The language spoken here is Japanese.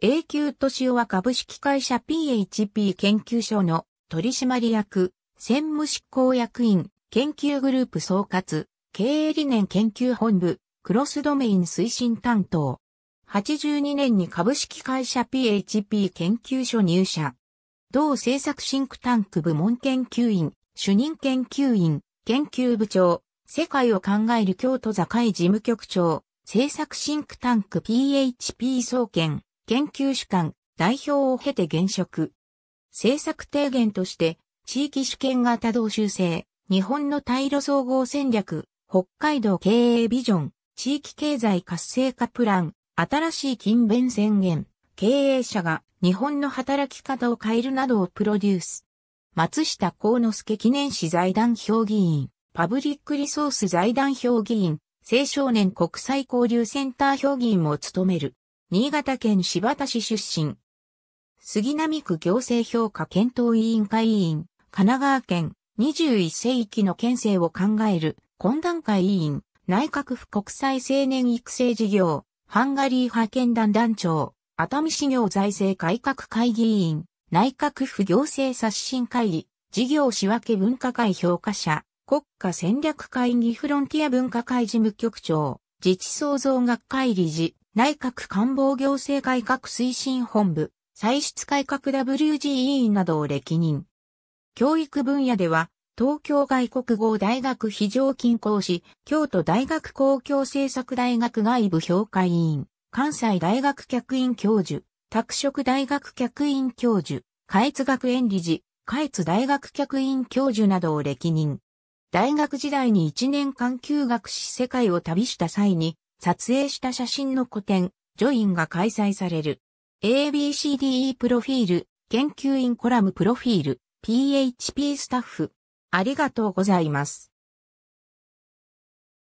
永久敏夫は株式会社 PHP 研究所の取締役、専務執行役員、研究グループ総括、経営理念研究本部、クロスドメイン推進担当。82年に株式会社 PHP 研究所入社。同政策シンクタンク部門研究員、主任研究員、研究部長、世界を考える京都会事務局長、政策シンクタンク PHP 総研、研究主管、代表を経て現職。政策提言として、地域主権型同修正、日本の対路総合戦略、北海道経営ビジョン、地域経済活性化プラン、新しい勤勉宣言、経営者が日本の働き方を変えるなどをプロデュース。松下幸之助記念史財団評議員、パブリックリソース財団評議員、青少年国際交流センター評議員も務める。新潟県柴田市出身。杉並区行政評価検討委員会委員、神奈川県21世紀の県政を考える懇談会委員、内閣府国際青年育成事業、ハンガリー派遣団団長、熱海市業財政改革会議委員、内閣府行政刷新会議、事業仕分け分科会評価者、国家戦略会議フロンティア分科会事務局長、自治創造学会理事、内閣官房行政改革推進本部、歳出改革 w g 委員などを歴任。教育分野では、東京外国語大学非常勤講師、京都大学公共政策大学外部評価委員、関西大学客員教授、拓殖大学客員教授、下越学園理事、下越大学客員教授などを歴任。大学時代に1年間休学し世界を旅した際に、撮影した写真の個展、ジョインが開催される。ABCDE プロフィール、研究員コラムプロフィール、PHP スタッフ。ありがとうございます。